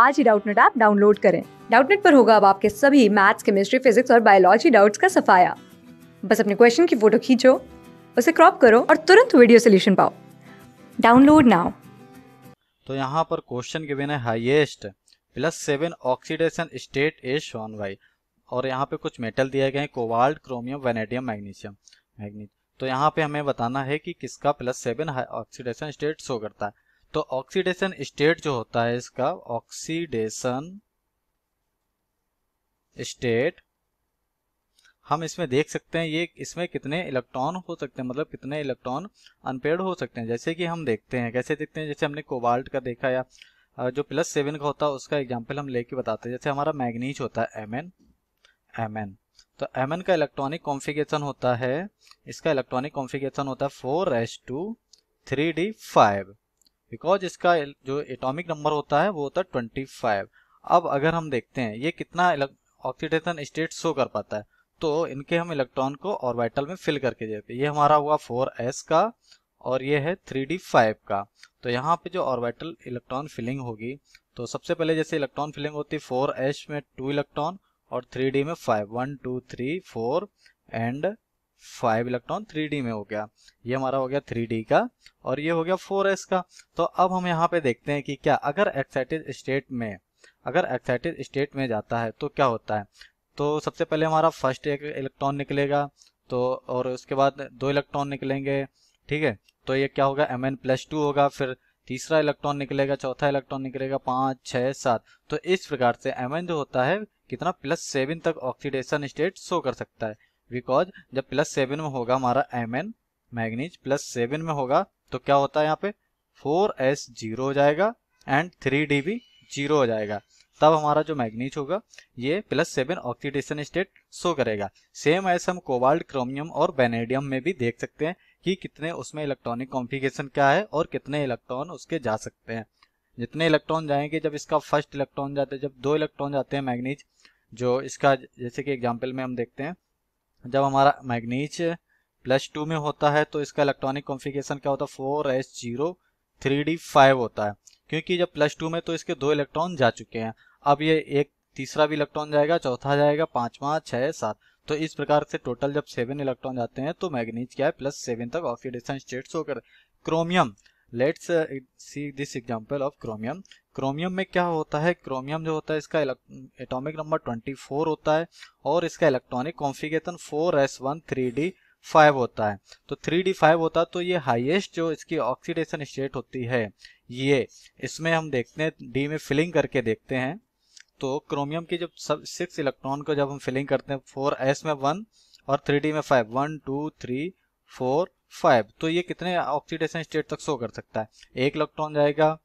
आज ही Doubtnut app download करें डाउटनेट पर होगा अब आपके सभी मैथ्स केमिस्ट्री फिजिक्स और बायोलॉजी डाउट्स का सफाया बस अपने क्वेश्चन की फोटो खींचो उसे क्रॉप करो और तुरंत वीडियो सोल्यूशन पाओ डाउनलोड नाउ तो यहाँ पर क्वेश्चन के बिना highest plus seven oxidation state a shown by और यहाँ पे कुछ मेटल दिए गए हैं cobalt chromium vanadium magnesium magnesium तो यहाँ पे हमें बताना है कि किसका plus seven oxidation state show करता है तो ऑक्सीडेशन स्टेट जो होता है इसका ऑक्सीडेशन स्टेट हम इसमें देख सकते हैं ये इसमें कितने इलेक्ट्रॉन हो सकते हैं मतलब कितने इलेक्ट्रॉन अनपेड हो सकते हैं जैसे कि हम देखते हैं कैसे देखते हैं जैसे हमने कोबाल्ट का देखा या जो प्लस सेवन का होता है उसका एग्जाम्पल हम लेके बताते हैं जैसे हमारा मैग्नीज होता है एम एन एम एन तो एम एन का इलेक्ट्रॉनिक कॉन्फिगेशन होता है इसका इलेक्ट्रॉनिक कॉन्फिगेशन होता है four S two three D five because इसका जो एटॉमिक नंबर होता है वो होता है ट्वेंटी फाइव अब अगर हम देखते हैं ये कितना ऑक्सीडेशन स्टेट शो कर पाता है तो इनके हम इलेक्ट्रॉन को ऑर्बिटल में फिल करके देते हैं ये हमारा हुआ फोर एस का और ये है थ्री डी फाइव का तो यहाँ पे जो ऑर्बिटल इलेक्ट्रॉन फिलिंग होगी तो सबसे पहले जैसे इलेक्ट्रॉन फिलिंग होती है फोर एस में टू इलेक्ट्रॉन और थ्री डी में five one two three four and five electron three में हो गया ये हमारा हो गया थ्री का और ये हो गया फोर का तो अब हम यहाँ पे देखते हैं कि क्या अगर एक्साइटेड स्टेट में अगर एक्साइटेड स्टेट में जाता है तो क्या होता है तो सबसे पहले हमारा फर्स्ट एक इलेक्ट्रॉन निकलेगा तो और उसके बाद दो इलेक्ट्रॉन निकलेंगे ठीक है तो ये क्या होगा एम एन प्लस टू होगा फिर तीसरा इलेक्ट्रॉन निकलेगा चौथा इलेक्ट्रॉन निकलेगा पाँच छः सात तो इस प्रकार से एम एन जो होता है कितना प्लस सेवन तक ऑक्सीडेशन स्टेट शो कर सकता है बिकॉज जब प्लस सेवन में होगा हमारा M N manganese plus seven में होगा तो क्या होता है यहाँ पे फोर एस जीरो हो जाएगा एंड थ्री डी भी जीरो हो जाएगा तब हमारा जो मैग्नीज होगा ये plus seven oxidation state show करेगा सेम ऐसे हम कोबाल्ट क्रोमियम और बेनेडियम में भी देख सकते हैं कि कितने उसमें इलेक्ट्रॉनिक कॉम्प्लिकेशन क्या है और कितने इलेक्ट्रॉन उसके जा सकते हैं जितने इलेक्ट्रॉन जाएंगे जब इसका फर्स्ट इलेक्ट्रॉन जाते हैं जब दो इलेक्ट्रॉन जाते हैं मैग्नीज जो इसका जैसे कि एग्जाम्पल में हम देखते हैं जब हमारा मैग्नीज प्लस टू में होता है तो इसका इलेक्ट्रॉनिक कॉन्फ़िगरेशन क्या होता है four S zero three D five होता है क्योंकि जब प्लस टू में तो इसके दो इलेक्ट्रॉन जा चुके हैं अब ये एक तीसरा भी इलेक्ट्रॉन जाएगा चौथा जाएगा पांचवा छः सात तो इस प्रकार से टोटल जब सेवन इलेक्ट्रॉन जाते हैं तो मैग्नीज क्या है प्लस सेवन तक ऑक्सीडेशन स्टेट होकर chromium let's see this example of chromium chromium में क्या होता है क्रोमियम जो होता है इसका एटॉमिक नंबर 24 होता है और इसका इलेक्ट्रॉनिक कॉन्फ़िगरेशन 4s1 3d5 होता है तो 3d5 होता है तो ये हाईएस्ट जो इसकी ऑक्सीडेशन स्टेट होती है ये इसमें हम देखते हैं डी में फिलिंग करके देखते हैं तो क्रोमियम की जब सब सिक्स इलेक्ट्रॉन को जब हम फिलिंग करते हैं फोर एस में वन और थ्री डी में five one two three four five तो ये कितने ऑक्सीडेशन स्टेट तक शो कर सकता है एक इलेक्ट्रॉन जाएगा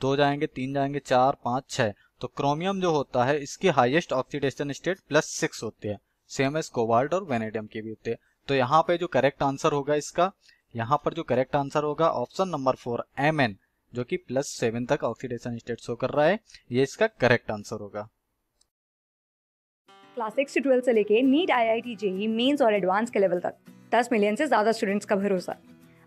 दो जाएंगे तीन जाएंगे चार पांच छह तो क्रोमियम जो होता है इसकी highest oxidation state plus six होती है सेम एस कोबाल्ट और वेनेडियम की भी होती है तो यहाँ पे जो करेक्ट आंसर होगा इसका यहाँ पर जो करेक्ट आंसर होगा option number four M N जो कि प्लस सेवन तक ऑक्सीडेशन स्टेट शो कर रहा है ये इसका करेक्ट आंसर होगा क्लास सिक्स से ट्वेल्थ से लेके NEET I I T JEE mains और एडवांस के लेवल तक दस मिलियन से ज्यादा स्टूडेंट्स का भरोसा